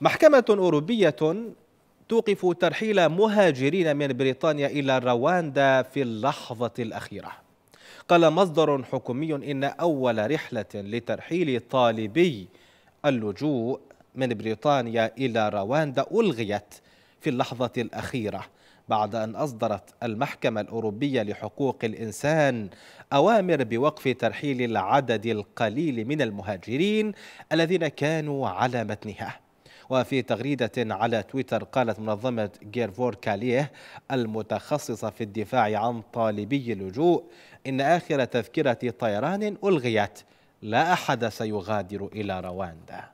محكمة أوروبية توقف ترحيل مهاجرين من بريطانيا إلى رواندا في اللحظة الأخيرة قال مصدر حكومي إن أول رحلة لترحيل طالبي اللجوء من بريطانيا إلى رواندا ألغيت في اللحظة الأخيرة بعد أن أصدرت المحكمة الأوروبية لحقوق الإنسان أوامر بوقف ترحيل العدد القليل من المهاجرين الذين كانوا على متنها وفي تغريدة على تويتر قالت منظمة جيرفور كاليه المتخصصة في الدفاع عن طالبي اللجوء إن آخر تذكرة طيران ألغيت لا أحد سيغادر إلى رواندا